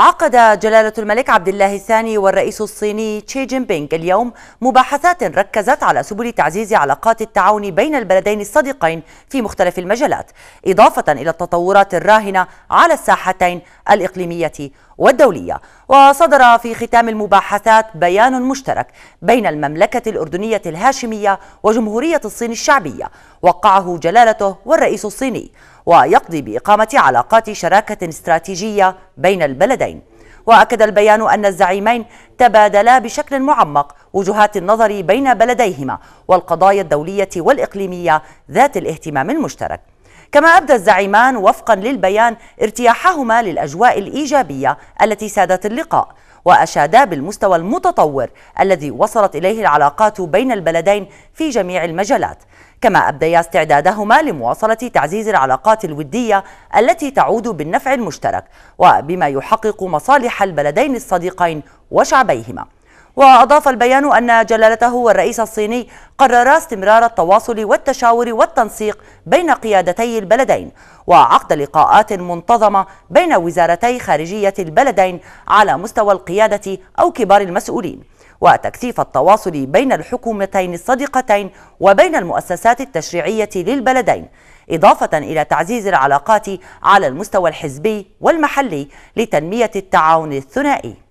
عقد جلالة الملك عبد الله الثاني والرئيس الصيني تشي جين بينغ اليوم مباحثات ركزت على سبل تعزيز علاقات التعاون بين البلدين الصديقين في مختلف المجالات إضافة إلى التطورات الراهنة على الساحتين الإقليمية والدولية وصدر في ختام المباحثات بيان مشترك بين المملكة الأردنية الهاشمية وجمهورية الصين الشعبية وقعه جلالته والرئيس الصيني ويقضي بإقامة علاقات شراكة استراتيجية بين البلدين وأكد البيان أن الزعيمين تبادلا بشكل معمق وجهات النظر بين بلديهما والقضايا الدولية والإقليمية ذات الاهتمام المشترك كما أبدى الزعيمان وفقا للبيان ارتياحهما للأجواء الإيجابية التي سادت اللقاء وأشادا بالمستوى المتطور الذي وصلت إليه العلاقات بين البلدين في جميع المجالات كما أبديا استعدادهما لمواصلة تعزيز العلاقات الودية التي تعود بالنفع المشترك وبما يحقق مصالح البلدين الصديقين وشعبيهما وأضاف البيان أن جلالته والرئيس الصيني قررا استمرار التواصل والتشاور والتنسيق بين قيادتي البلدين وعقد لقاءات منتظمة بين وزارتي خارجية البلدين على مستوى القيادة أو كبار المسؤولين وتكثيف التواصل بين الحكومتين الصديقتين وبين المؤسسات التشريعية للبلدين إضافة إلى تعزيز العلاقات على المستوى الحزبي والمحلي لتنمية التعاون الثنائي